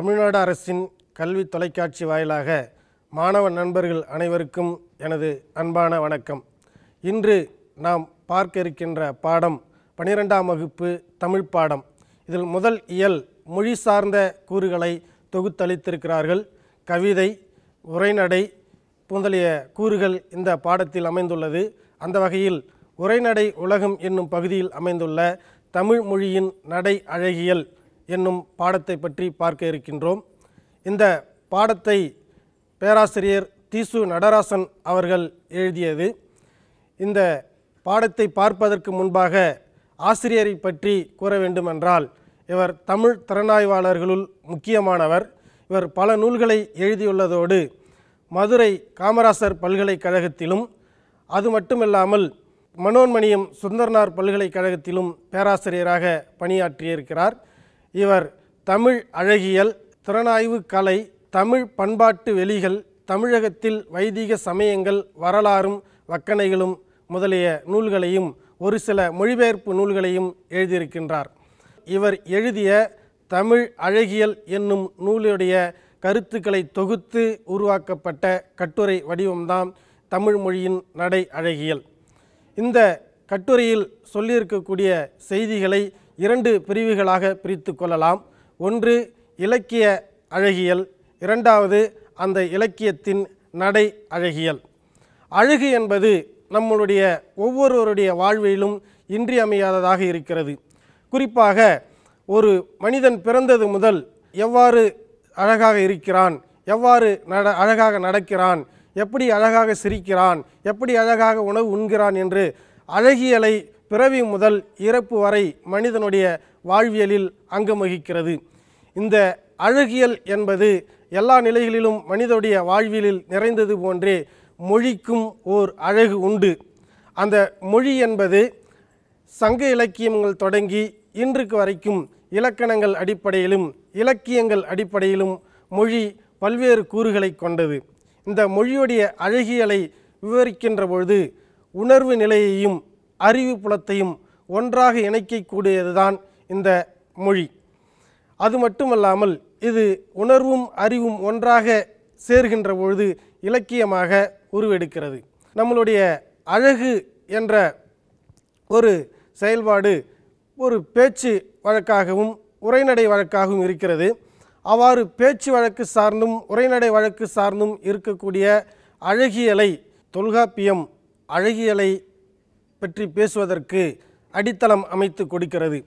தமிழ்நாடு அரசின் கல்வி தொலைக்காட்சி வாயிலாக மாணவ நண்பர்கள் அனைவருக்கும் எனது அன்பான வணக்கம் இன்று நாம் பார்க்க இருக்கின்ற பாடம் பனிரெண்டாம் வகுப்பு தமிழ் பாடம் இதில் முதல் இயல் மொழி சார்ந்த கூறுகளை தொகுத்தளித்திருக்கிறார்கள் கவிதை உரைநடை முதலிய கூறுகள் இந்த பாடத்தில் அமைந்துள்ளது அந்த வகையில் உரைநடை உலகம் என்னும் பகுதியில் அமைந்துள்ள தமிழ் மொழியின் நடை அழகியல் என்னும் பாடத்தை பற்றி பார்க்க இருக்கின்றோம் இந்த பாடத்தை பேராசிரியர் தீசு நடராசன் அவர்கள் எழுதியது இந்த பாடத்தை பார்ப்பதற்கு முன்பாக ஆசிரியரை பற்றி கூற வேண்டுமென்றால் இவர் தமிழ் திறனாய்வாளர்களுள் முக்கியமானவர் இவர் பல நூல்களை எழுதியுள்ளதோடு மதுரை காமராசர் பல்கலைக்கழகத்திலும் அது மட்டுமில்லாமல் மனோன்மணியம் சுந்தர்னார் பல்கலைக்கழகத்திலும் பேராசிரியராக பணியாற்றியிருக்கிறார் இவர் தமிழ் அழகியல் திறனாய்வு கலை தமிழ் பண்பாட்டு வெளிகள் தமிழகத்தில் வைதிக சமயங்கள் வரலாறும் வக்கணைகளும் முதலிய நூல்களையும் ஒரு சில மொழிபெயர்ப்பு நூல்களையும் எழுதியிருக்கின்றார் இவர் எழுதிய தமிழ் அழகியல் என்னும் நூலுடைய கருத்துக்களை தொகுத்து உருவாக்கப்பட்ட கட்டுரை வடிவம்தான் தமிழ் மொழியின் நடை அழகியல் இந்த கட்டுரையில் சொல்லியிருக்கக்கூடிய செய்திகளை இரண்டு பிரிவுகளாக பிரித்து கொள்ளலாம் ஒன்று இலக்கிய அழகியல் இரண்டாவது அந்த இலக்கியத்தின் நடை அழகியல் அழகு என்பது நம்மளுடைய ஒவ்வொருவருடைய வாழ்விலும் இன்றியமையாததாக இருக்கிறது குறிப்பாக ஒரு மனிதன் பிறந்தது முதல் எவ்வாறு அழகாக இருக்கிறான் எவ்வாறு நட அழகாக நடக்கிறான் எப்படி அழகாக சிரிக்கிறான் எப்படி அழகாக உணவு உண்கிறான் என்று அழகியலை பிறவி முதல் இறப்பு வரை மனிதனுடைய வாழ்வியலில் அங்கம் வகிக்கிறது இந்த அழகியல் என்பது எல்லா நிலைகளிலும் மனிதனுடைய வாழ்வியலில் நிறைந்தது போன்றே மொழிக்கும் ஓர் அழகு உண்டு அந்த மொழி என்பது சங்க இலக்கியங்கள் தொடங்கி இன்றுக்கு வரைக்கும் இலக்கணங்கள் அடிப்படையிலும் இலக்கியங்கள் அடிப்படையிலும் மொழி பல்வேறு கூறுகளை கொண்டது இந்த மொழியுடைய அழகியலை விவரிக்கின்ற பொழுது உணர்வு நிலையையும் அறிவு புலத்தையும் ஒன்றாக இணைக்கக்கூடியதுதான் இந்த மொழி அது மட்டுமல்லாமல் இது உணர்வும் அறிவும் ஒன்றாக சேர்கின்ற பொழுது இலக்கியமாக உருவெடுக்கிறது நம்மளுடைய அழகு என்ற ஒரு செயல்பாடு ஒரு பேச்சு வழக்காகவும் உரைநடை வழக்காகவும் இருக்கிறது அவ்வாறு பேச்சு வழக்கு சார்ந்தும் உரைநடை வழக்கு சார்ந்தும் இருக்கக்கூடிய அழகியலை தொல்காப்பியம் அழகியலை பற்றி பேசுவதற்கு அடித்தளம் அமைத்து கொடுக்கிறது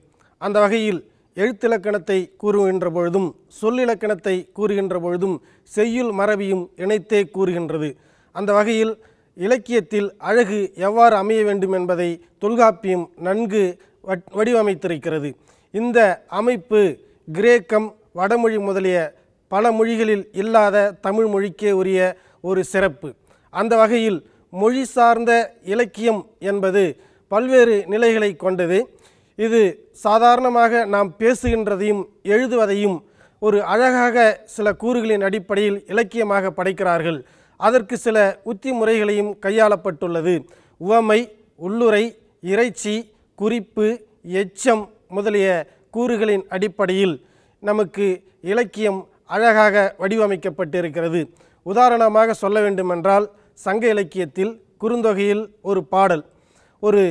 அந்த வகையில் எழுத்திலக்கணத்தை கூறுகின்ற பொழுதும் சொல்லிலக்கணத்தை கூறுகின்ற பொழுதும் செய்யுள் மரபியும் இணைத்தே கூறுகின்றது அந்த வகையில் இலக்கியத்தில் அழகு எவ்வாறு அமைய வேண்டும் என்பதை தொல்காப்பியம் நன்கு வடிவமைத்திருக்கிறது இந்த அமைப்பு கிரேக்கம் வடமொழி முதலிய பல மொழிகளில் இல்லாத தமிழ் மொழிக்கே உரிய ஒரு சிறப்பு அந்த வகையில் மொழி சார்ந்த இலக்கியம் என்பது பல்வேறு நிலைகளை கொண்டது இது சாதாரணமாக நாம் பேசுகின்றதையும் எழுதுவதையும் ஒரு அழகாக சில கூறுகளின் அடிப்படையில் இலக்கியமாக படைக்கிறார்கள் அதற்கு சில உத்தி முறைகளையும் கையாளப்பட்டுள்ளது உவமை உள்ளுரை இறைச்சி குறிப்பு எச்சம் முதலிய கூறுகளின் அடிப்படையில் நமக்கு இலக்கியம் அழகாக வடிவமைக்கப்பட்டிருக்கிறது உதாரணமாக சொல்ல வேண்டுமென்றால் சங்க இலக்கியத்தில் குறுந்தொகையில் ஒரு பாடல் ஒரு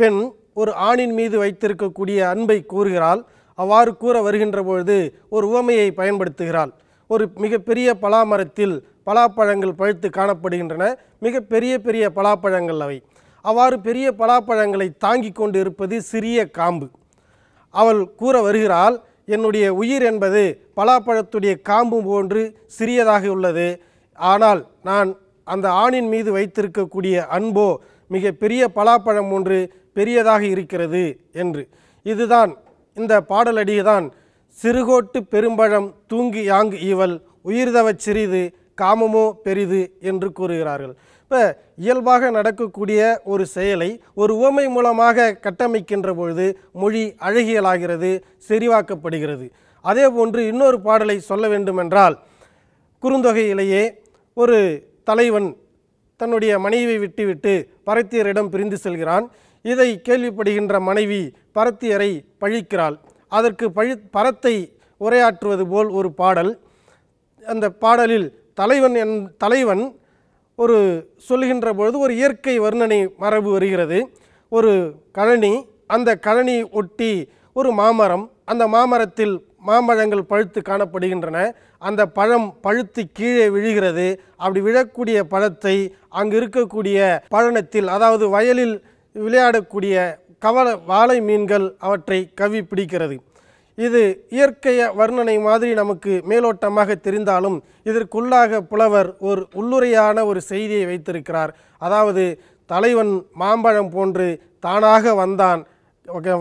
பெண் ஒரு ஆணின் மீது வைத்திருக்கக்கூடிய அன்பை கூறுகிறாள் அவ்வாறு கூற வருகின்ற பொழுது ஒரு உவமையை பயன்படுத்துகிறாள் ஒரு மிகப்பெரிய பலாமரத்தில் பலாப்பழங்கள் பழுத்து காணப்படுகின்றன மிக பெரிய பெரிய பலாப்பழங்கள் அவை அவ்வாறு பெரிய பலாப்பழங்களை தாங்கி கொண்டு இருப்பது சிறிய காம்பு அவள் கூற வருகிறாள் என்னுடைய உயிர் என்பது பலாப்பழத்துடைய காம்பு போன்று சிறியதாக உள்ளது ஆனால் நான் அந்த ஆணின் மீது வைத்திருக்கக்கூடிய அன்போ மிக பெரிய பலாப்பழம் ஒன்று பெரியதாக இருக்கிறது என்று இதுதான் இந்த பாடலடிதான் சிறுகோட்டு பெரும்பழம் தூங்கி யாங்கு ஈவல் உயிர்தவச் சிறிது காமமோ பெரிது என்று கூறுகிறார்கள் இப்போ இயல்பாக நடக்கக்கூடிய ஒரு செயலை ஒரு உவமை மூலமாக கட்டமைக்கின்ற பொழுது மொழி அழகியலாகிறது செறிவாக்கப்படுகிறது அதே போன்று இன்னொரு பாடலை சொல்ல வேண்டுமென்றால் குறுந்தொகையிலேயே ஒரு தலைவன் தன்னுடைய மனைவியை விட்டுவிட்டு பரத்தியரிடம் பிரிந்து செல்கிறான் இதை கேள்விப்படுகின்ற மனைவி பரத்தியரை பழிக்கிறாள் அதற்கு பழி பரத்தை உரையாற்றுவது போல் ஒரு பாடல் அந்த பாடலில் தலைவன் என் தலைவன் ஒரு சொல்கின்ற பொழுது ஒரு இயற்கை வர்ணனை மரபு வருகிறது ஒரு கழனி அந்த கழனி ஒட்டி ஒரு மாமரம் அந்த மாமரத்தில் மாம்பழங்கள் பழுத்து காணப்படுகின்றன அந்த பழம் பழுத்து கீழே விழுகிறது அப்படி விழக்கூடிய பழத்தை அங்கு இருக்கக்கூடிய பழனத்தில் அதாவது வயலில் விளையாடக்கூடிய கவல வாழை மீன்கள் அவற்றை கவி பிடிக்கிறது இது இயற்கைய வர்ணனை மாதிரி நமக்கு மேலோட்டமாக தெரிந்தாலும் இதற்குள்ளாக புலவர் ஒரு உள்ளுரையான ஒரு செய்தியை வைத்திருக்கிறார் அதாவது தலைவன் மாம்பழம் போன்று தானாக வந்தான்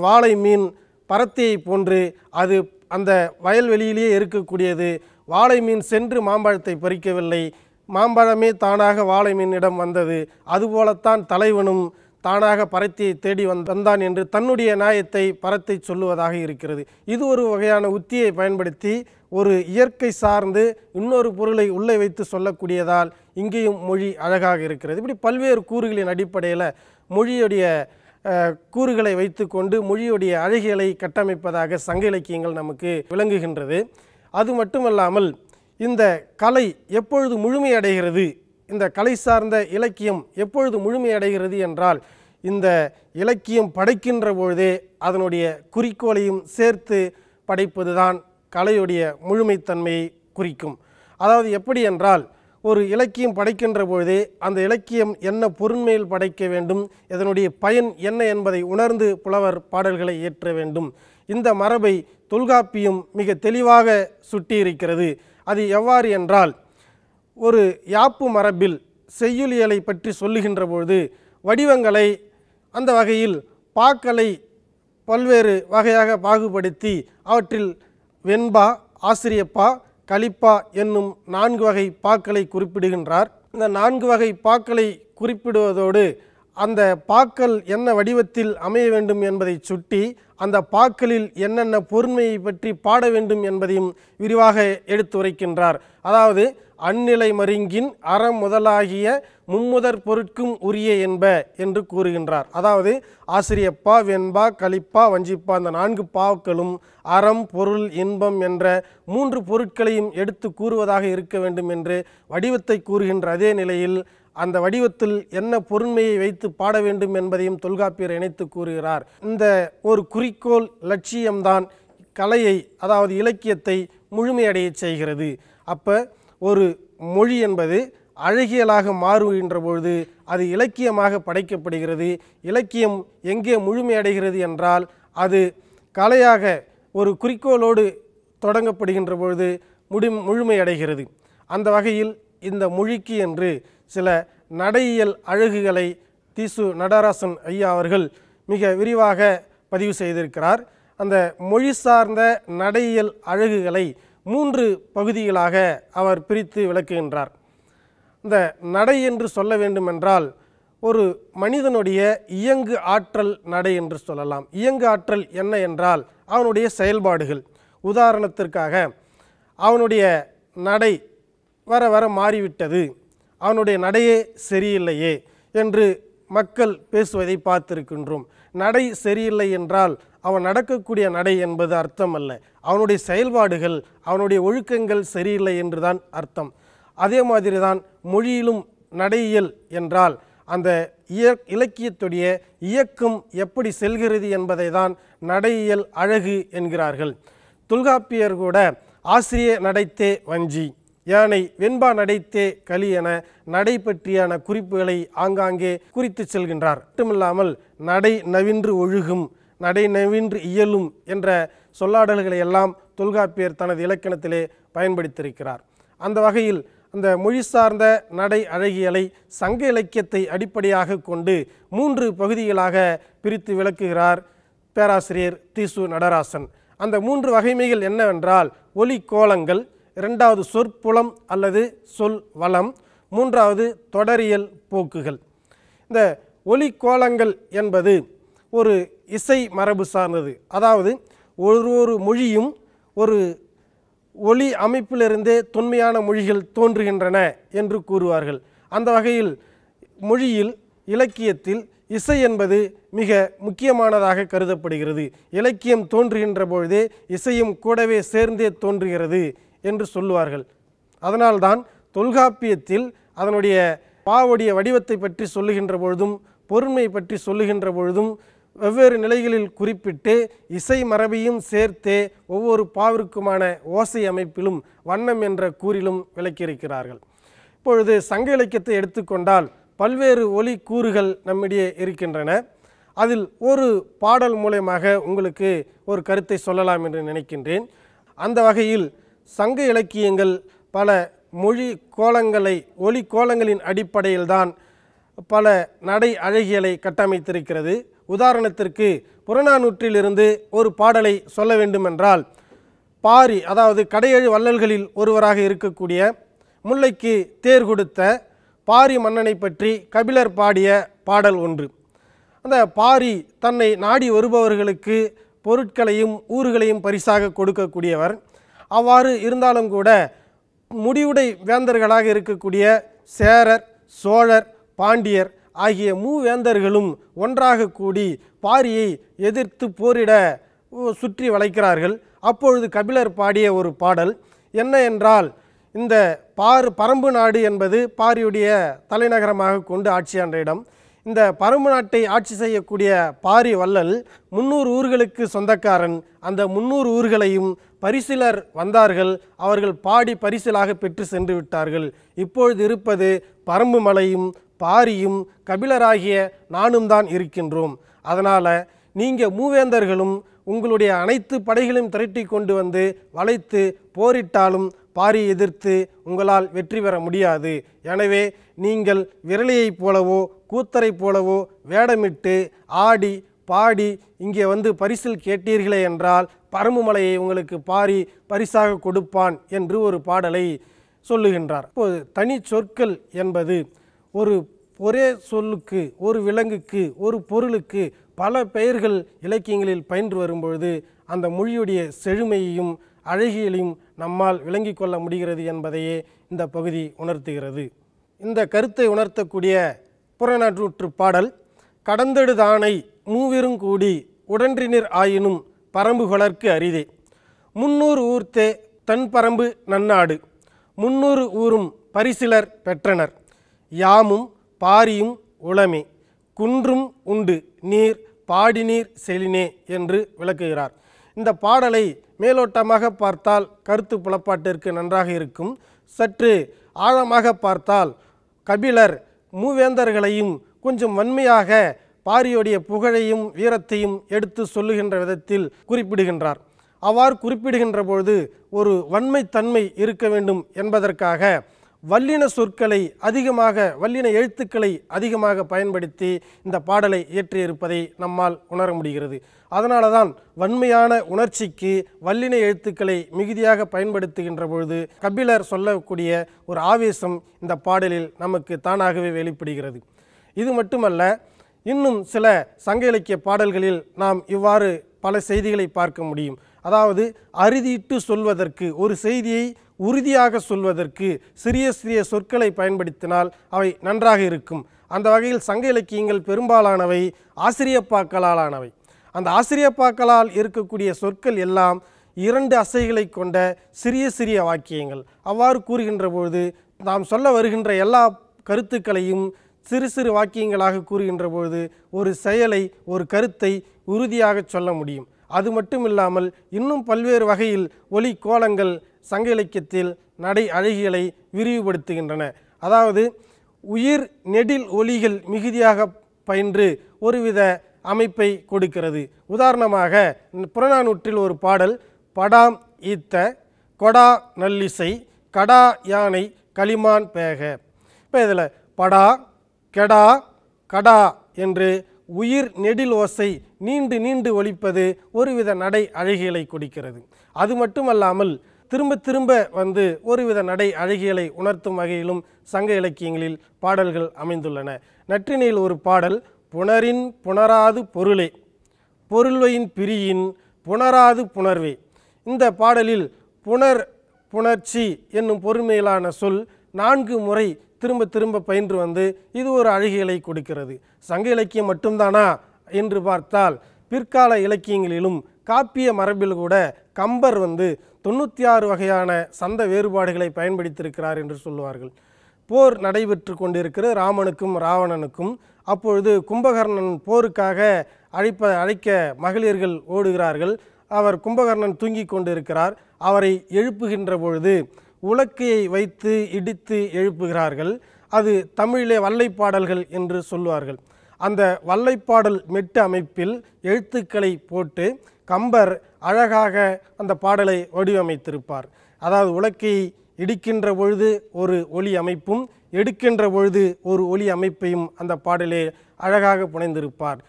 வாழை மீன் பரத்தியை போன்று அது அந்த வயல்வெளியிலேயே இருக்கக்கூடியது வாழை மீன் சென்று மாம்பழத்தை பறிக்கவில்லை மாம்பழமே தானாக வாழை மீனிடம் வந்தது அதுபோலத்தான் தலைவனும் தானாக பரத்தியை தேடி வந்தான் என்று தன்னுடைய நியாயத்தை பரத்தை சொல்லுவதாக இருக்கிறது இது ஒரு வகையான உத்தியை பயன்படுத்தி ஒரு இயற்கை சார்ந்து இன்னொரு பொருளை உள்ளே வைத்து சொல்லக்கூடியதால் இங்கேயும் மொழி அழகாக இருக்கிறது இப்படி பல்வேறு கூறுகளின் அடிப்படையில் மொழியுடைய கூறுகளை வைத்துக்கொண்டு மொழியுடைய அழகியலை கட்டமைப்பதாக சங்க இலக்கியங்கள் நமக்கு விளங்குகின்றது அது மட்டுமல்லாமல் இந்த கலை எப்பொழுது முழுமையடைகிறது இந்த கலை சார்ந்த இலக்கியம் எப்பொழுது முழுமையடைகிறது என்றால் இந்த இலக்கியம் படைக்கின்ற பொழுதே அதனுடைய குறிக்கோளையும் சேர்த்து படைப்பதுதான் கலையுடைய முழுமைத்தன்மையை குறிக்கும் அதாவது எப்படி என்றால் ஒரு இலக்கியம் படைக்கின்ற பொழுதே அந்த இலக்கியம் என்ன பொருண்மையில் படைக்க வேண்டும் இதனுடைய பயன் என்ன என்பதை உணர்ந்து புலவர் பாடல்களை இயற்ற வேண்டும் இந்த மரபை தொல்காப்பியும் மிக தெளிவாக சுட்டியிருக்கிறது அது எவ்வாறு என்றால் ஒரு யாப்பு மரபில் செய்யுளியலை பற்றி சொல்லுகின்ற பொழுது வடிவங்களை அந்த வகையில் பாக்களை பல்வேறு வகையாக பாகுபடுத்தி அவற்றில் வெண்பா ஆசிரியப்பா கலிப்பா என்னும் நான்கு வகை பாக்களை குறிப்பிடுகின்றார் இந்த நான்கு வகை பாக்களை குறிப்பிடுவதோடு அந்த பாக்கள் என்ன வடிவத்தில் அமைய வேண்டும் என்பதை சுட்டி அந்த பாக்களில் என்னென்ன பொறுமையை பற்றி பாட வேண்டும் என்பதையும் விரிவாக எடுத்து உரைக்கின்றார் அதாவது அந்நிலை மருங்கின் அறம் முதலாகிய மும்முதற் பொருட்கும் உரிய என்ப என்று கூறுகின்றார் அதாவது ஆசிரியப்பா வெண்பா கழிப்பா வஞ்சிப்பா அந்த நான்கு பாவுக்களும் அறம் பொருள் இன்பம் என்ற மூன்று பொருட்களையும் எடுத்து கூறுவதாக இருக்க வேண்டும் என்று வடிவத்தை கூறுகின்ற அதே நிலையில் அந்த வடிவத்தில் என்ன பொருண்மையை வைத்து பாட வேண்டும் என்பதையும் தொல்காப்பியர் இணைத்து கூறுகிறார் இந்த ஒரு குறிக்கோள் லட்சியம்தான் கலையை அதாவது இலக்கியத்தை முழுமையடைய செய்கிறது அப்போ ஒரு மொழி என்பது அழகியலாக மாறுகின்ற பொழுது அது இலக்கியமாக படைக்கப்படுகிறது இலக்கியம் எங்கே முழுமையடைகிறது என்றால் அது கலையாக ஒரு குறிக்கோளோடு தொடங்கப்படுகின்ற பொழுது முடி முழுமையடைகிறது அந்த வகையில் இந்த மொழிக்கு என்று சில நடையியல் அழகுகளை தீசு நடராசன் ஐயா அவர்கள் மிக விரிவாக பதிவு செய்திருக்கிறார் அந்த மொழி சார்ந்த நடையியல் அழகுகளை மூன்று பகுதிகளாக அவர் பிரித்து விளக்குகின்றார் இந்த நடை என்று சொல்ல வேண்டுமென்றால் ஒரு மனிதனுடைய இயங்கு ஆற்றல் நடை என்று சொல்லலாம் இயங்கு ஆற்றல் என்ன என்றால் அவனுடைய செயல்பாடுகள் உதாரணத்திற்காக அவனுடைய நடை வர வர மாறிவிட்டது அவனுடைய நடையே சரியில்லையே என்று மக்கள் பேசுவதை பார்த்திருக்கின்றோம் நடை சரியில்லை என்றால் அவன் நடக்கக்கூடிய நடை என்பது அர்த்தம் அல்ல அவனுடைய செயல்பாடுகள் அவனுடைய ஒழுக்கங்கள் சரியில்லை என்றுதான் அர்த்தம் அதே மாதிரி தான் மொழியிலும் நடையியல் என்றால் அந்த இய இலக்கியத்துடைய இயக்கம் எப்படி செல்கிறது என்பதை தான் நடையியல் அழகு என்கிறார்கள் தொல்காப்பியர் கூட ஆசிரிய நடைத்தே வஞ்சி யானை வெண்பா நடைத்தே களி என நடை பற்றியான குறிப்புகளை ஆங்காங்கே குறித்து செல்கின்றார் மட்டுமில்லாமல் நடை நவின்று ஒழுகும் நடைநவின்று இயலும் என்ற சொல்லாடல்களை எல்லாம் தொல்காப்பியர் தனது இலக்கணத்திலே பயன்படுத்தியிருக்கிறார் அந்த வகையில் அந்த மொழி சார்ந்த நடை அழகியலை சங்க இலக்கியத்தை அடிப்படையாக கொண்டு மூன்று பகுதிகளாக பிரித்து விளக்குகிறார் பேராசிரியர் தீசு நடராசன் அந்த மூன்று வகைமைகள் என்னவென்றால் ஒலி கோலங்கள் இரண்டாவது சொற்புலம் அல்லது சொல் வளம் மூன்றாவது தொடரியல் போக்குகள் இந்த ஒலி கோலங்கள் என்பது ஒரு இசை மரபு சார்ந்தது அதாவது ஒரு ஒரு மொழியும் ஒரு ஒளி அமைப்பிலிருந்தே தொன்மையான மொழிகள் தோன்றுகின்றன என்று கூறுவார்கள் அந்த வகையில் மொழியில் இலக்கியத்தில் இசை என்பது மிக முக்கியமானதாக கருதப்படுகிறது இலக்கியம் தோன்றுகின்ற பொழுதே இசையும் கூடவே சேர்ந்தே தோன்றுகிறது என்று சொல்லுவார்கள் அதனால்தான் தொல்காப்பியத்தில் அதனுடைய பாவடிய வடிவத்தை பற்றி சொல்லுகின்ற பொழுதும் பொறுமை பற்றி சொல்லுகின்ற பொழுதும் வெவ்வேறு நிலைகளில் குறிப்பிட்டு இசை மரபையும் சேர்த்தே ஒவ்வொரு பாவிற்குமான ஓசை அமைப்பிலும் வண்ணம் என்ற கூறிலும் விளக்கியிருக்கிறார்கள் இப்பொழுது சங்க இலக்கியத்தை எடுத்துக்கொண்டால் பல்வேறு ஒலி கூறுகள் நம்மிடையே இருக்கின்றன அதில் ஒரு பாடல் மூலயமாக உங்களுக்கு ஒரு கருத்தை சொல்லலாம் என்று நினைக்கின்றேன் அந்த வகையில் சங்க இலக்கியங்கள் பல மொழி கோலங்களை ஒலி கோலங்களின் அடிப்படையில்தான் பல நடை அழகியலை கட்டமைத்திருக்கிறது உதாரணத்திற்கு புறநானூற்றிலிருந்து ஒரு பாடலை சொல்ல வேண்டுமென்றால் பாரி அதாவது கடையழு வள்ளல்களில் ஒருவராக இருக்கக்கூடிய முல்லைக்கு தேர் கொடுத்த பாரி மன்னனை பற்றி கபிலர் பாடிய பாடல் ஒன்று அந்த பாரி தன்னை நாடி வருபவர்களுக்கு பொருட்களையும் ஊர்களையும் பரிசாக கொடுக்கக்கூடியவர் அவ்வாறு இருந்தாலும் கூட முடிவுடை வேந்தர்களாக இருக்கக்கூடிய சேரர் சோழர் பாண்டியர் ஆகிய மூவேந்தர்களும் ஒன்றாக கூடி பாரியை எதிர்த்து போரிட சுற்றி வளைக்கிறார்கள் அப்பொழுது கபிலர் பாடிய ஒரு பாடல் என்ன என்றால் இந்த பார் பரம்பு நாடு என்பது பாரியுடைய தலைநகரமாக கொண்டு ஆட்சியான இடம் இந்த பரம்பு நாட்டை ஆட்சி செய்யக்கூடிய பாரி வள்ளல் முன்னூறு ஊர்களுக்கு சொந்தக்காரன் அந்த முன்னூறு ஊர்களையும் பரிசிலர் வந்தார்கள் அவர்கள் பாடி பரிசிலாக பெற்று சென்று விட்டார்கள் இப்பொழுது இருப்பது பரம்பு மலையும் பாரியும் கபிலராகிய நானும் தான் இருக்கின்றோம் அதனால் நீங்கள் மூவேந்தர்களும் உங்களுடைய அனைத்து படைகளையும் திரட்டி கொண்டு வந்து வளைத்து போரிட்டாலும் பாரி எதிர்த்து உங்களால் வெற்றி பெற முடியாது எனவே நீங்கள் விரலியைப் போலவோ கூத்தரைப் போலவோ வேடமிட்டு ஆடி பாடி இங்கே வந்து பரிசில் கேட்டீர்களே என்றால் பரம்புமலையை உங்களுக்கு பாரி பரிசாக கொடுப்பான் என்று ஒரு பாடலை சொல்லுகின்றார் இப்போது தனி சொற்கள் என்பது ஒரு ஒரே சொல்லுக்கு ஒரு விலங்குக்கு ஒரு பொருளுக்கு பல பெயர்கள் இலக்கியங்களில் பயின்று வரும்பொழுது அந்த மொழியுடைய செழுமையையும் அழகியலையும் நம்மால் விளங்கி கொள்ள முடிகிறது என்பதையே இந்த பகுதி உணர்த்துகிறது இந்த கருத்தை உணர்த்தக்கூடிய புறநாற்றூற்று பாடல் கடந்தெடுதானை மூவிருங்கூடி உடன்றினிர் ஆயினும் பரம்பு அரிதே முன்னூறு ஊர்த்தே தன் பரம்பு நன்னாடு முன்னூறு ஊரும் பரிசிலர் பெற்றனர் யாமும் பாரியும் உளமே குன்றும் உண்டு நீர் பாடிநீர் செலினே என்று விளக்குகிறார் இந்த பாடலை மேலோட்டமாக பார்த்தால் கருத்து புலப்பாட்டிற்கு நன்றாக இருக்கும் சற்று ஆழமாக பார்த்தால் கபிலர் மூவேந்தர்களையும் கொஞ்சம் வன்மையாக பாரியோடைய புகழையும் வீரத்தையும் எடுத்து சொல்லுகின்ற விதத்தில் குறிப்பிடுகின்றார் அவ்வாறு குறிப்பிடுகின்ற பொழுது ஒரு வன்மைத்தன்மை இருக்க வேண்டும் என்பதற்காக வல்லின சொற்களை அதிகமாக வல்லின எழுத்துக்களை அதிகமாக பயன்படுத்தி இந்த பாடலை இயற்றியிருப்பதை நம்மால் உணர முடிகிறது அதனால தான் வன்மையான உணர்ச்சிக்கு வல்லின எழுத்துக்களை மிகுதியாக பயன்படுத்துகின்ற பொழுது கபிலர் சொல்லக்கூடிய ஒரு ஆவேசம் இந்த பாடலில் நமக்கு தானாகவே வெளிப்படுகிறது இது மட்டுமல்ல இன்னும் சில சங்க இலக்கிய பாடல்களில் நாம் இவ்வாறு பல செய்திகளை பார்க்க முடியும் அதாவது அறுதியிட்டு சொல்வதற்கு ஒரு செய்தியை உறுதியாக சொல்வதற்கு சிறிய சிறிய சொற்களை பயன்படுத்தினால் அவை நன்றாக இருக்கும் அந்த வகையில் சங்க இலக்கியங்கள் பெரும்பாலானவை ஆசிரியப்பாக்களாலானவை அந்த ஆசிரியப்பாக்களால் இருக்கக்கூடிய சொற்கள் எல்லாம் இரண்டு அசைகளை கொண்ட சிறிய சிறிய வாக்கியங்கள் அவ்வாறு கூறுகின்ற பொழுது நாம் சொல்ல வருகின்ற எல்லா கருத்துக்களையும் சிறு சிறு வாக்கியங்களாக கூறுகின்ற பொழுது ஒரு செயலை ஒரு கருத்தை உறுதியாக சொல்ல முடியும் அது மட்டும் இல்லாமல் இன்னும் பல்வேறு வகையில் ஒலி கோலங்கள் சங்க இலக்கியத்தில் நடை அழகிகளை விரிவுபடுத்துகின்றன அதாவது உயிர் நெடில் ஒலிகள் மிகுதியாக பயின்று ஒருவித அமைப்பை கொடுக்கிறது உதாரணமாக புறநானூற்றில் ஒரு பாடல் படாம் ஈத்த கொடா நல்லிசை கடா யானை களிமான் பேக இப்போ இதில் படா கெடா கடா என்று உயிர் நெடில் ஓசை நீண்டு நீண்டு ஒழிப்பது ஒருவித நடை அழகிகளை கொடுக்கிறது அது மட்டுமல்லாமல் திரும்ப திரும்ப வந்து ஒருவித நடை அழகியலை உணர்த்தும் வகையிலும் சங்க இலக்கியங்களில் பாடல்கள் அமைந்துள்ளன நற்றினையில் ஒரு பாடல் புணரின் புணராது பொருளே பொருள்வையின் பிரியின் புணராது புணர்வே இந்த பாடலில் புணர் புணர்ச்சி என்னும் பொறுமையிலான சொல் நான்கு முறை திரும்ப திரும்ப பயின்று வந்து இது ஒரு அழகியலை கொடுக்கிறது சங்க இலக்கியம் மட்டும்தானா என்று பார்த்தால் பிற்கால இலக்கியங்களிலும் காப்பிய மரபில் கூட கம்பர் வந்து தொண்ணூற்றி ஆறு வகையான சந்த வேறுபாடுகளை பயன்படுத்தியிருக்கிறார் என்று சொல்லுவார்கள் போர் நடைபெற்று கொண்டிருக்கிற ராமனுக்கும் ராவணனுக்கும் அப்பொழுது கும்பகர்ணன் போருக்காக அழைப்ப அழைக்க மகளிர்கள் ஓடுகிறார்கள் அவர் கும்பகர்ணன் தூங்கி கொண்டிருக்கிறார் அவரை எழுப்புகின்ற பொழுது உலக்கையை வைத்து இடித்து எழுப்புகிறார்கள் அது தமிழிலே வல்லைப்பாடல்கள் என்று சொல்லுவார்கள் அந்த வல்லைப்பாடல் மெட்டு அமைப்பில் எழுத்துக்களை போட்டு கம்பர் அழகாக அந்த பாடலை வடிவமைத்திருப்பார் அதாவது உலக்கை இடிக்கின்ற பொழுது ஒரு ஒலி அமைப்பும் எடுக்கின்ற பொழுது ஒரு ஒலி அமைப்பையும் அந்த பாடலே அழகாக புனைந்திருப்பார்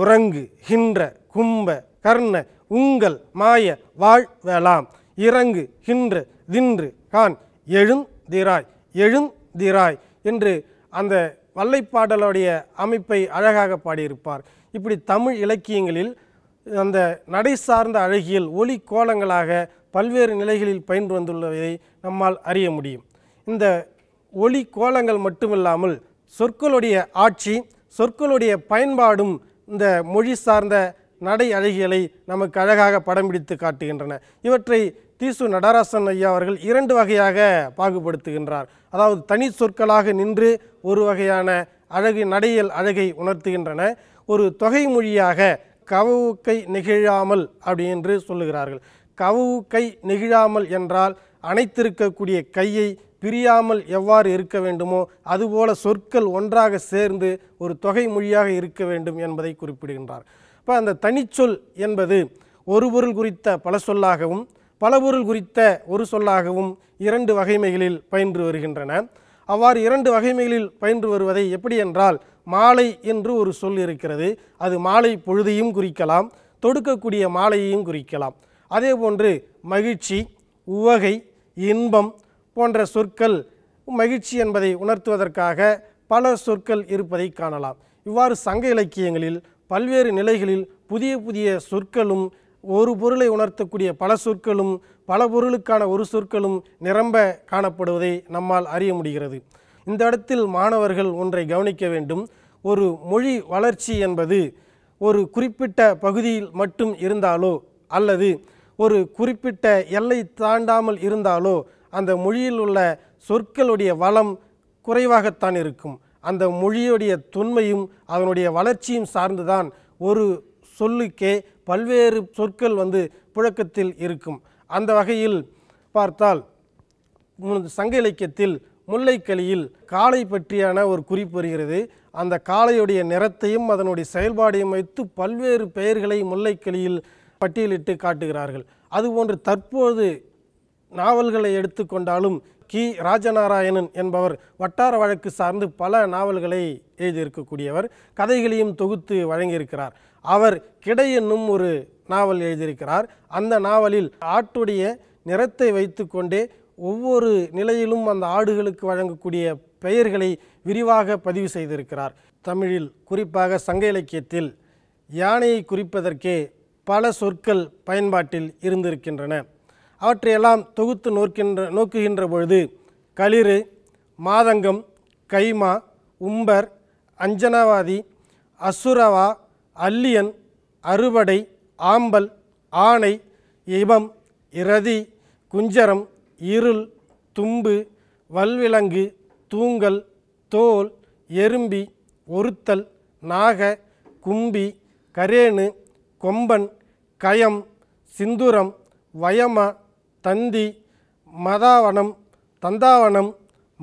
உறங்கு ஹின்ற கும்ப கர்ண உங்கள் மாய வேளாம் இறங்கு ஹின்று தின்று கான் எழுந்திராய் எழுந்திராய் என்று அந்த வல்லைப்பாடலுடைய அமைப்பை அழகாக பாடியிருப்பார் இப்படி தமிழ் இலக்கியங்களில் அந்த நடை சார்ந்த அழகியல் ஒளி கோலங்களாக பல்வேறு நிலைகளில் பயின்று வந்துள்ளதை நம்மால் அறிய முடியும் இந்த ஒளி கோலங்கள் மட்டுமில்லாமல் சொற்களுடைய ஆட்சி சொற்களுடைய பயன்பாடும் இந்த மொழி சார்ந்த நடை அழகியலை நமக்கு அழகாக படம் பிடித்து காட்டுகின்றன இவற்றை தீசு நடராசன் ஐயா அவர்கள் இரண்டு வகையாக பாகுபடுத்துகின்றார் அதாவது தனி சொற்களாக நின்று ஒரு வகையான அழகு நடையல் அழகை உணர்த்துகின்றன ஒரு தொகை மொழியாக கவுக்கை நெகிழாமல் அப்படி என்று சொல்லுகிறார்கள் கவுக்கை நெகிழாமல் என்றால் அனைத்திருக்கக்கூடிய கையை பிரியாமல் எவ்வாறு இருக்க வேண்டுமோ அதுபோல சொற்கள் ஒன்றாக சேர்ந்து ஒரு தொகை மொழியாக இருக்க வேண்டும் என்பதை குறிப்பிடுகின்றார் இப்போ அந்த தனிச்சொல் என்பது ஒரு பொருள் குறித்த பல சொல்லாகவும் பல பொருள் குறித்த ஒரு சொல்லாகவும் இரண்டு வகைமைகளில் பயின்று வருகின்றன அவ்வாறு இரண்டு வகைமைகளில் பயின்று வருவதை எப்படி என்றால் மாலை என்று ஒரு சொல் இருக்கிறது அது மாலை பொழுதையும் குறிக்கலாம் தொடுக்கக்கூடிய மாலையையும் குறிக்கலாம் அதே போன்று மகிழ்ச்சி உவகை இன்பம் போன்ற சொற்கள் மகிழ்ச்சி என்பதை உணர்த்துவதற்காக பல சொற்கள் இருப்பதை காணலாம் இவ்வாறு சங்க இலக்கியங்களில் பல்வேறு நிலைகளில் புதிய புதிய சொற்களும் ஒரு பொருளை உணர்த்தக்கூடிய பல சொற்களும் பல பொருளுக்கான ஒரு சொற்களும் நிரம்ப காணப்படுவதை நம்மால் அறிய முடிகிறது இந்த இடத்தில் மாணவர்கள் ஒன்றை கவனிக்க வேண்டும் ஒரு மொழி வளர்ச்சி என்பது ஒரு குறிப்பிட்ட பகுதியில் மட்டும் இருந்தாலோ அல்லது ஒரு குறிப்பிட்ட எல்லை தாண்டாமல் இருந்தாலோ அந்த மொழியில் உள்ள சொற்களுடைய வளம் குறைவாகத்தான் இருக்கும் அந்த மொழியுடைய தொன்மையும் அதனுடைய வளர்ச்சியும் சார்ந்துதான் ஒரு சொல்லுக்கே பல்வேறு சொற்கள் வந்து புழக்கத்தில் இருக்கும் அந்த வகையில் பார்த்தால் சங்க இலக்கியத்தில் முல்லைக்கலியில் காலை பற்றியான ஒரு குறிப்பு வருகிறது அந்த காளையுடைய நிறத்தையும் அதனுடைய செயல்பாடையும் வைத்து பல்வேறு பெயர்களை முல்லைக்கிளியில் பட்டியலிட்டு காட்டுகிறார்கள் அதுபோன்று தற்போது நாவல்களை எடுத்துக்கொண்டாலும் கி ராஜநாராயணன் என்பவர் வட்டார வழக்கு சார்ந்து பல நாவல்களை எழுதியிருக்கக்கூடியவர் கதைகளையும் தொகுத்து வழங்கியிருக்கிறார் அவர் கிடை என்னும் ஒரு நாவல் எழுதியிருக்கிறார் அந்த நாவலில் ஆட்டுடைய நிறத்தை வைத்துக்கொண்டே ஒவ்வொரு நிலையிலும் அந்த ஆடுகளுக்கு வழங்கக்கூடிய பெயர்களை விரிவாக பதிவு செய்திருக்கிறார் தமிழில் குறிப்பாக சங்க இலக்கியத்தில் யானையை குறிப்பதற்கே பல சொற்கள் பயன்பாட்டில் இருந்திருக்கின்றன அவற்றையெல்லாம் தொகுத்து நோக்கின்ற நோக்குகின்ற பொழுது களிறு மாதங்கம் கைமா உம்பர் அஞ்சனவாதி அசுரவா அல்லியன் அறுவடை ஆம்பல் ஆணை இபம் இரதி குஞ்சரம் இருள் தும்பு வல்விலங்கு தூங்கல் தோல் எறும்பி ஒருத்தல் நாக கும்பி கரேனு கொம்பன் கயம் சிந்துரம் வயம தந்தி மதாவனம் தந்தாவனம்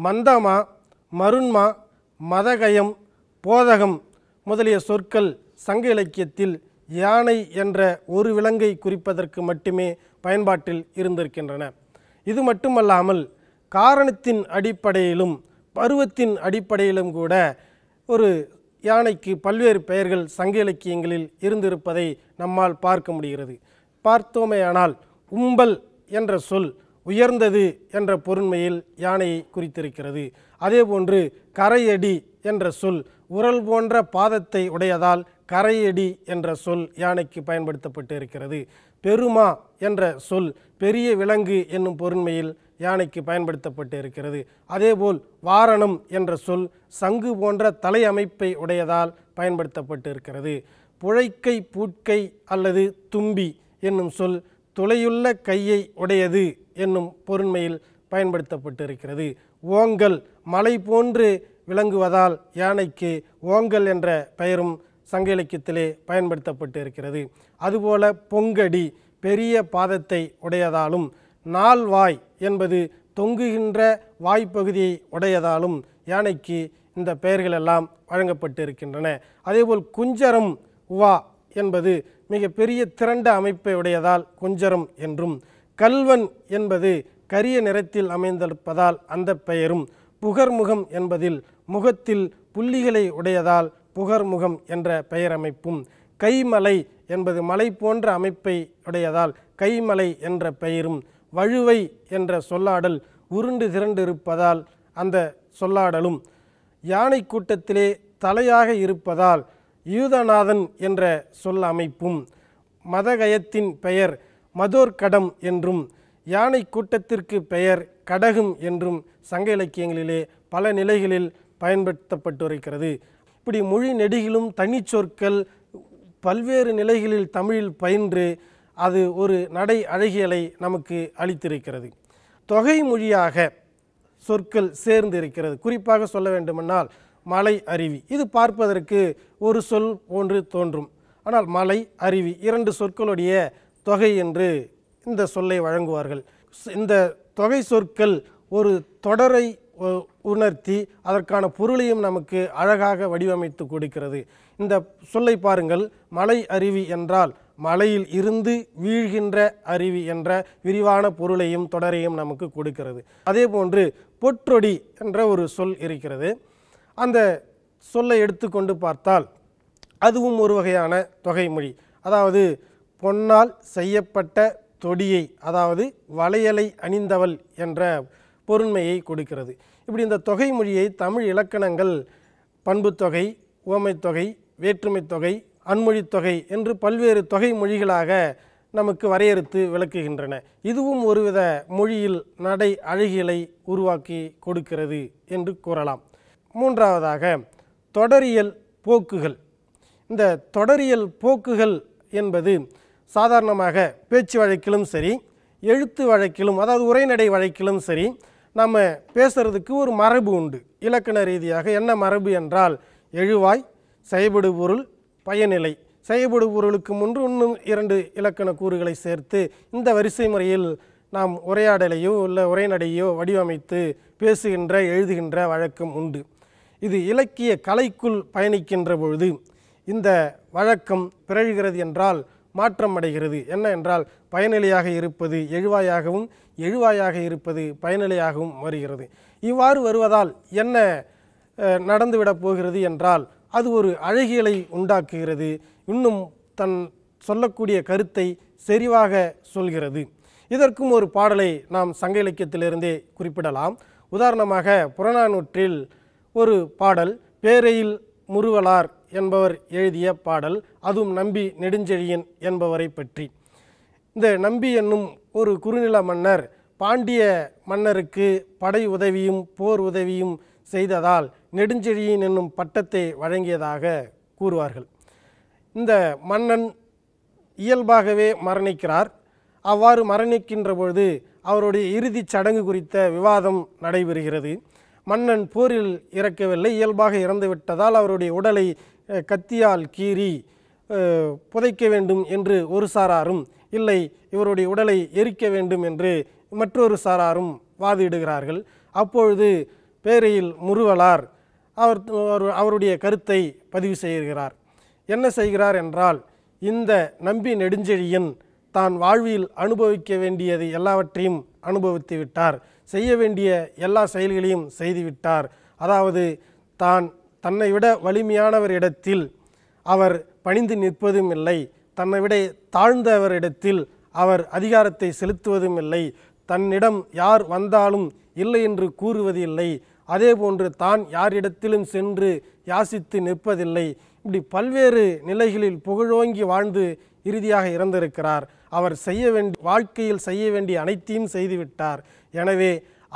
மந்தமா மருண்மா மதகயம் போதகம் முதலிய சொற்கள் சங்க இலக்கியத்தில் யானை என்ற ஒரு விலங்கை குறிப்பதற்கு மட்டுமே பயன்பாட்டில் இருந்திருக்கின்றன இது மட்டுமல்லாமல் காரணத்தின் அடிப்படையிலும் பருவத்தின் அடிப்படையிலும் கூட ஒரு யானைக்கு பல்வேறு பெயர்கள் சங்க இலக்கியங்களில் இருந்திருப்பதை நம்மால் பார்க்க முடிகிறது பார்த்தோமேயானால் உம்பல் என்ற சொல் உயர்ந்தது என்ற பொருண்மையில் யானையை குறித்திருக்கிறது அதேபோன்று கரையடி என்ற சொல் உரல் போன்ற பாதத்தை உடையதால் கரையடி என்ற சொல் யானைக்கு பயன்படுத்தப்பட்டு இருக்கிறது பெருமா என்ற சொல் பெரிய விலங்கு என்னும் பொருண்மையில் யானைக்கு பயன்படுத்தப்பட்டு இருக்கிறது அதேபோல் வாரணம் என்ற சொல் சங்கு போன்ற தலை அமைப்பை உடையதால் பயன்படுத்தப்பட்டு இருக்கிறது புழைக்கை பூட்கை அல்லது தும்பி என்னும் சொல் துளையுள்ள கையை உடையது என்னும் பொருண்மையில் பயன்படுத்தப்பட்டு இருக்கிறது ஓங்கல் மலை போன்று விளங்குவதால் யானைக்கு ஓங்கல் என்ற பெயரும் சங்க இலக்கியத்திலே பயன்படுத்தப்பட்டு இருக்கிறது அதுபோல பொங்கடி பெரிய பாதத்தை உடையதாலும் நால்வாய் என்பது தொங்குகின்ற வாய்ப்பகுதியை உடையதாலும் யானைக்கு இந்த பெயர்கள் எல்லாம் வழங்கப்பட்டிருக்கின்றன அதேபோல் குஞ்சரம் உவா என்பது மிக பெரிய திரண்ட அமைப்பை உடையதால் குஞ்சரம் என்றும் கல்வன் என்பது கரிய நிறத்தில் அமைந்திருப்பதால் அந்த பெயரும் புகர்முகம் என்பதில் முகத்தில் புள்ளிகளை உடையதால் புகர்முகம் என்ற பெயரமைப்பும் கைமலை என்பது மலை போன்ற அமைப்பை உடையதால் கைமலை என்ற பெயரும் வழுவை என்ற சொல்லாடல் உருண்டு திரண்டு இருப்பதால் அந்த சொல்லாடலும் யானை கூட்டத்திலே தலையாக இருப்பதால் யூதநாதன் என்ற சொல் அமைப்பும் மதகயத்தின் பெயர் மதோர்கடம் என்றும் யானை கூட்டத்திற்கு பெயர் கடகும் என்றும் சங்க இலக்கியங்களிலே பல நிலைகளில் பயன்படுத்தப்பட்டு வருகிறது இப்படி மொழி நெடுகிலும் தனிச்சொற்கள் பல்வேறு நிலைகளில் தமிழில் பயின்று அது ஒரு நடை அழகியலை நமக்கு அளித்திருக்கிறது தொகை மொழியாக சொற்கள் சேர்ந்து இருக்கிறது குறிப்பாக சொல்ல வேண்டுமென்றால் மலை அருவி இது பார்ப்பதற்கு ஒரு சொல் ஒன்று தோன்றும் ஆனால் மலை அருவி இரண்டு சொற்களுடைய தொகை என்று இந்த சொல்லை வழங்குவார்கள் இந்த தொகை சொற்கள் ஒரு தொடரை உணர்த்தி அதற்கான பொருளையும் நமக்கு அழகாக வடிவமைத்து கொடுக்கிறது இந்த சொல்லை பாருங்கள் மலை அருவி என்றால் மலையில் இருந்து வீழ்கின்ற அருவி என்ற விரிவான பொருளையும் தொடரையும் நமக்கு கொடுக்கிறது அதே போன்று பொற்றொடி என்ற ஒரு சொல் இருக்கிறது அந்த சொல்லை எடுத்துக்கொண்டு பார்த்தால் அதுவும் ஒரு வகையான தொகை மொழி அதாவது பொன்னால் செய்யப்பட்ட தொடியை அதாவது வளையலை அணிந்தவள் என்ற பொருண்மையை கொடுக்கிறது இப்படி இந்த தொகை மொழியை தமிழ் இலக்கணங்கள் பண்புத்தொகை ஓமைத்தொகை தொகை அன்மொழித் தொகை என்று பல்வேறு தொகை மொழிகளாக நமக்கு வரையறுத்து விளக்குகின்றன இதுவும் ஒருவித மொழியில் நடை அழகிகளை உருவாக்கி கொடுக்கிறது என்று கூறலாம் மூன்றாவதாக தொடரியல் போக்குகள் இந்த தொடரியல் போக்குகள் என்பது சாதாரணமாக பேச்சு வழக்கிலும் சரி எழுத்து வழக்கிலும் அதாவது உரைநடை வழக்கிலும் சரி நம்ம பேசுகிறதுக்கு ஒரு மரபு உண்டு இலக்கண ரீதியாக என்ன மரபு என்றால் எழுவாய் செயபடு பொருள் பயனிலை செய்யப்படுபவர்களுக்கு முன்று இன்னும் இரண்டு இலக்கண கூறுகளை சேர்த்து இந்த வரிசை முறையில் நாம் உரையாடலையோ இல்லை உரைநடையோ வடிவமைத்து பேசுகின்ற எழுதுகின்ற வழக்கம் உண்டு இது இலக்கிய கலைக்குள் பயணிக்கின்ற பொழுது இந்த வழக்கம் பிறழ்கிறது என்றால் மாற்றம் அடைகிறது என்ன என்றால் பயனிலையாக இருப்பது எழுவாயாகவும் எழுவாயாக இருப்பது பயனிலையாகவும் வருகிறது இவ்வாறு வருவதால் என்ன நடந்துவிடப் போகிறது என்றால் அது ஒரு அழகியலை உண்டாக்குகிறது இன்னும் தன் சொல்லக்கூடிய கருத்தை செறிவாக சொல்கிறது இதற்கும் ஒரு பாடலை நாம் சங்க இலக்கியத்திலிருந்தே குறிப்பிடலாம் உதாரணமாக புறநானூற்றில் ஒரு பாடல் பேரையில் முருவலார் என்பவர் எழுதிய பாடல் அதுவும் நம்பி நெடுஞ்செழியன் என்பவரை பற்றி இந்த நம்பி என்னும் ஒரு குறுநில மன்னர் பாண்டிய மன்னருக்கு படை உதவியும் போர் உதவியும் செய்ததால் நெடுஞ்செழியின் என்னும் பட்டத்தை வழங்கியதாக கூறுவார்கள் இந்த மன்னன் இயல்பாகவே மரணிக்கிறார் அவ்வாறு மரணிக்கின்ற பொழுது அவருடைய இறுதிச் சடங்கு குறித்த விவாதம் நடைபெறுகிறது மன்னன் போரில் இறக்கவில்லை இயல்பாக இறந்துவிட்டதால் அவருடைய உடலை கத்தியால் கீறி புதைக்க வேண்டும் என்று ஒரு சாராரும் இல்லை இவருடைய உடலை எரிக்க வேண்டும் என்று மற்றொரு சாராரும் வாதிடுகிறார்கள் அப்பொழுது பேரையில் முருவலார் அவர் அவருடைய கருத்தை பதிவு செய்கிறார் என்ன செய்கிறார் என்றால் இந்த நம்பி நெடுஞ்செழியன் தான் வாழ்வில் அனுபவிக்க வேண்டியது எல்லாவற்றையும் அனுபவித்து விட்டார் செய்ய வேண்டிய எல்லா செயல்களையும் செய்துவிட்டார் அதாவது தான் தன்னை விட இடத்தில் அவர் பணிந்து நிற்பதும் இல்லை தன்னை விட தாழ்ந்தவரிடத்தில் அவர் அதிகாரத்தை செலுத்துவதும் இல்லை தன்னிடம் யார் வந்தாலும் இல்லை என்று கூறுவது இல்லை அதேபோன்று தான் யாரிடத்திலும் சென்று யாசித்து நிற்பதில்லை இப்படி பல்வேறு நிலைகளில் புகழோங்கி வாழ்ந்து இறுதியாக இறந்திருக்கிறார் அவர் செய்ய வேண்டிய வாழ்க்கையில் செய்ய வேண்டிய அனைத்தையும் செய்துவிட்டார் எனவே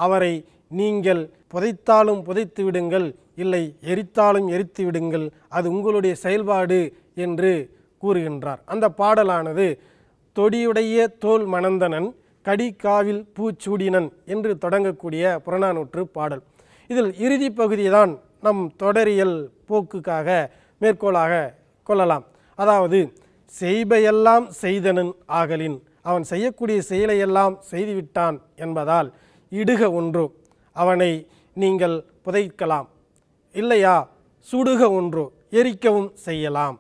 அவரை நீங்கள் புதைத்தாலும் புதைத்து விடுங்கள் இல்லை எரித்தாலும் எரித்து விடுங்கள் அது உங்களுடைய செயல்பாடு என்று கூறுகின்றார் அந்த பாடலானது தொடியுடைய தோல் மணந்தனன் கடிக்காவில் பூச்சூடினன் என்று தொடங்கக்கூடிய புறநானூற்று பாடல் இதில் இறுதி பகுதி தான் நம் தொடரியல் போக்குக்காக மேற்கோளாக கொள்ளலாம் அதாவது செய்பையெல்லாம் செய்தனன் ஆகலின் அவன் செய்யக்கூடிய செயலையெல்லாம் செய்துவிட்டான் என்பதால் இடுக ஒன்று அவனை நீங்கள் புதைக்கலாம் இல்லையா சுடுக ஒன்று எரிக்கவும் செய்யலாம்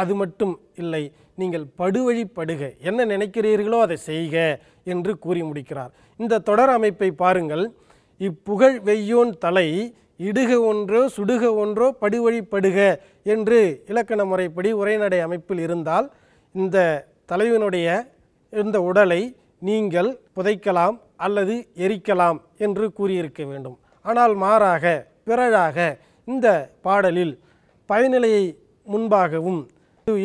அது மட்டும் இல்லை நீங்கள் படுவழிப்படுக என்ன நினைக்கிறீர்களோ அதை செய்க என்று கூறி முடிக்கிறார் இந்த தொடர் அமைப்பை பாருங்கள் இப்புகழ் வெய்யோன் தலை இடுக ஒன்றோ சுடுக ஒன்றோ படுவழிப்படுக என்று இலக்கண முறைப்படி உரைநடை அமைப்பில் இருந்தால் இந்த தலைவனுடைய இந்த உடலை நீங்கள் புதைக்கலாம் அல்லது எரிக்கலாம் என்று கூறியிருக்க வேண்டும் ஆனால் மாறாக பிறழாக இந்த பாடலில் பயனிலையை முன்பாகவும்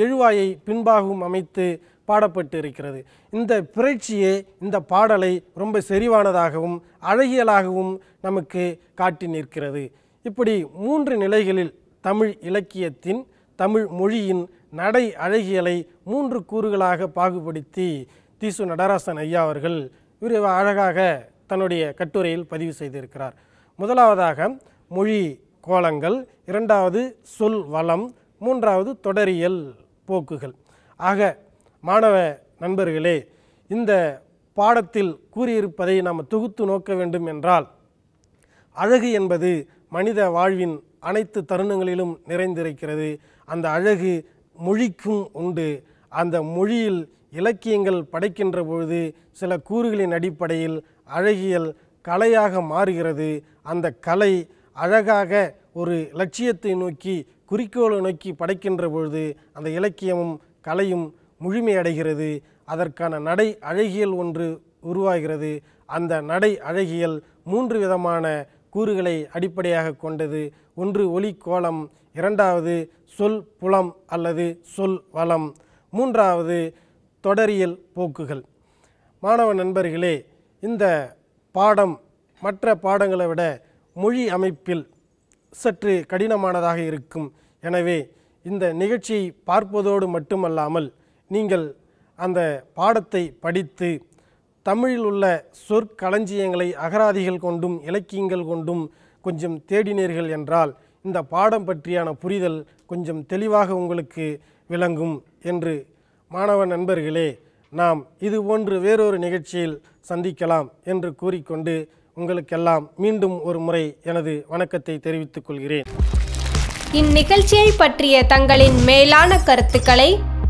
எழுவாயை பின்பாகவும் அமைத்து பாடப்பட்டு இருக்கிறது இந்த புரட்சியே இந்த பாடலை ரொம்ப செறிவானதாகவும் அழகியலாகவும் நமக்கு காட்டி நிற்கிறது இப்படி மூன்று நிலைகளில் தமிழ் இலக்கியத்தின் தமிழ் மொழியின் நடை அழகியலை மூன்று கூறுகளாக பாகுபடுத்தி தீசு நடராசன் ஐயா அவர்கள் விரைவாக அழகாக தன்னுடைய கட்டுரையில் பதிவு செய்திருக்கிறார் முதலாவதாக மொழி கோலங்கள் இரண்டாவது சொல் வளம் மூன்றாவது தொடரியல் போக்குகள் ஆக மாணவ நண்பர்களே இந்த பாடத்தில் கூறியிருப்பதை நாம் தொகுத்து நோக்க வேண்டும் என்றால் அழகு என்பது மனித வாழ்வின் அனைத்து தருணங்களிலும் நிறைந்திருக்கிறது அந்த அழகு மொழிக்கும் உண்டு அந்த மொழியில் இலக்கியங்கள் படைக்கின்ற பொழுது சில கூறுகளின் அடிப்படையில் அழகியல் கலையாக மாறுகிறது அந்த கலை அழகாக ஒரு லட்சியத்தை நோக்கி குறிக்கோளை நோக்கி படைக்கின்ற பொழுது அந்த இலக்கியமும் கலையும் முழுமையடைகிறது அதற்கான நடை அழகியல் ஒன்று உருவாகிறது அந்த நடை அழகியல் மூன்று விதமான கூறுகளை அடிப்படையாக கொண்டது ஒன்று ஒலி கோலம் இரண்டாவது சொல் புலம் அல்லது சொல் வளம் மூன்றாவது தொடரியல் போக்குகள் மாணவ நண்பர்களே இந்த பாடம் மற்ற பாடங்களை விட மொழி அமைப்பில் சற்று கடினமானதாக இருக்கும் எனவே இந்த நிகழ்ச்சியை பார்ப்பதோடு மட்டுமல்லாமல் நீங்கள் அந்த பாடத்தை படித்து தமிழில் உள்ள சொற்களஞ்சியங்களை அகராதிகள் கொண்டும் இலக்கியங்கள் கொண்டும் கொஞ்சம் தேடினீர்கள் என்றால் இந்த பாடம் பற்றியான புரிதல் கொஞ்சம் தெளிவாக உங்களுக்கு விளங்கும் என்று மாணவ நண்பர்களே நாம் இதுபோன்று வேறொரு நிகழ்ச்சியில் சந்திக்கலாம் என்று கூறிக்கொண்டு உங்களுக்கெல்லாம் மீண்டும் ஒரு முறை எனது வணக்கத்தை தெரிவித்துக் கொள்கிறேன் இந்நிகழ்ச்சியை பற்றிய தங்களின் மேலான கருத்துக்களை